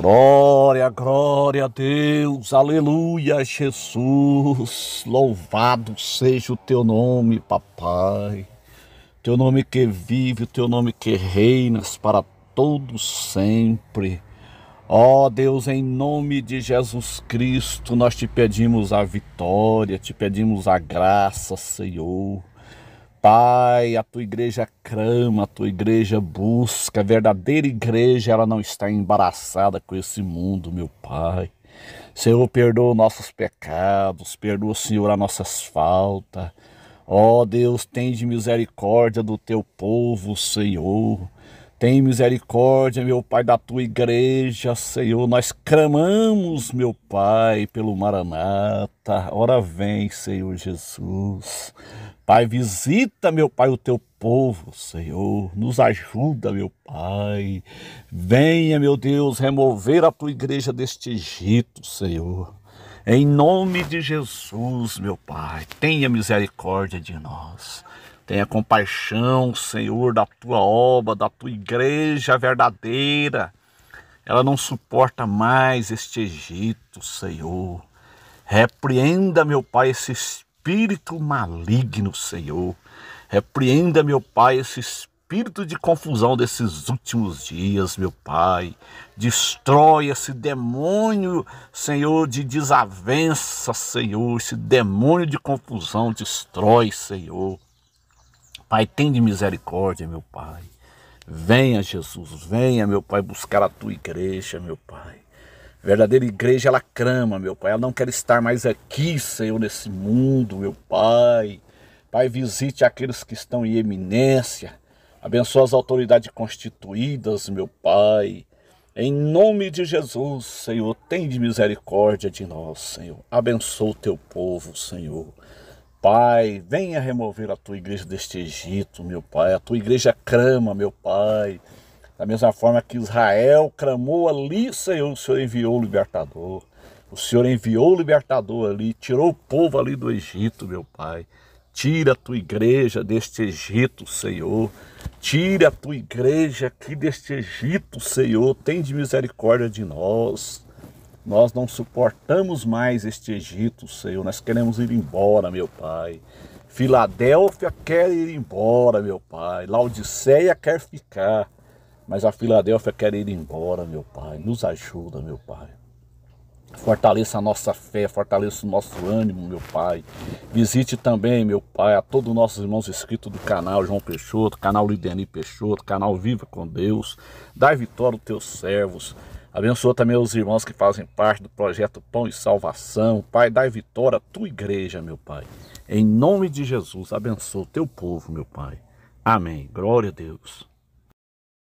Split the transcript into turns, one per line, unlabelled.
Glória, glória a Deus, aleluia, Jesus. Louvado seja o teu nome, papai. Teu nome que vive, teu nome que reinas para todo sempre. Ó oh, Deus, em nome de Jesus Cristo, nós te pedimos a vitória, te pedimos a graça, Senhor. Pai, a tua igreja crama, a tua igreja busca, a verdadeira igreja, ela não está embaraçada com esse mundo, meu Pai. Senhor, perdoa nossos pecados, perdoa, Senhor, as nossas faltas. Ó oh, Deus, tende misericórdia do teu povo, Senhor. Tem misericórdia, meu Pai, da tua igreja, Senhor. Nós clamamos, meu Pai, pelo Maranata. Ora vem, Senhor Jesus. Pai, visita, meu Pai, o teu povo, Senhor. Nos ajuda, meu Pai. Venha, meu Deus, remover a tua igreja deste Egito, Senhor. Em nome de Jesus, meu Pai, tenha misericórdia de nós. Tenha compaixão, Senhor, da tua obra, da tua igreja verdadeira. Ela não suporta mais este Egito, Senhor. Repreenda, meu Pai, esse espírito maligno, Senhor. Repreenda, meu Pai, esse espírito de confusão desses últimos dias, meu Pai. Destrói esse demônio, Senhor, de desavença, Senhor. Esse demônio de confusão, destrói, Senhor. Pai, tem de misericórdia, meu Pai. Venha, Jesus, venha, meu Pai, buscar a tua igreja, meu Pai. verdadeira igreja, ela crama, meu Pai. Ela não quer estar mais aqui, Senhor, nesse mundo, meu Pai. Pai, visite aqueles que estão em eminência. Abençoa as autoridades constituídas, meu Pai. Em nome de Jesus, Senhor, tem de misericórdia de nós, Senhor. Abençoa o teu povo, Senhor. Pai, venha remover a tua igreja deste Egito, meu Pai. A tua igreja crama, meu Pai. Da mesma forma que Israel clamou ali, Senhor, o Senhor enviou o libertador. O Senhor enviou o libertador ali, tirou o povo ali do Egito, meu Pai. Tira a tua igreja deste Egito, Senhor. Tira a tua igreja aqui deste Egito, Senhor. Tem de misericórdia de nós. Nós não suportamos mais este Egito, Senhor. Nós queremos ir embora, meu Pai. Filadélfia quer ir embora, meu Pai. Laodiceia quer ficar. Mas a Filadélfia quer ir embora, meu Pai. Nos ajuda, meu Pai. Fortaleça a nossa fé, fortaleça o nosso ânimo, meu Pai. Visite também, meu Pai, a todos os nossos irmãos inscritos do canal João Peixoto, canal Lideni Peixoto, canal Viva com Deus. Dai vitória aos teus servos. Abençoa também os irmãos que fazem parte do projeto Pão e Salvação. Pai, dai vitória à tua igreja, meu Pai. Em nome de Jesus, abençoa o teu povo, meu Pai. Amém. Glória a Deus.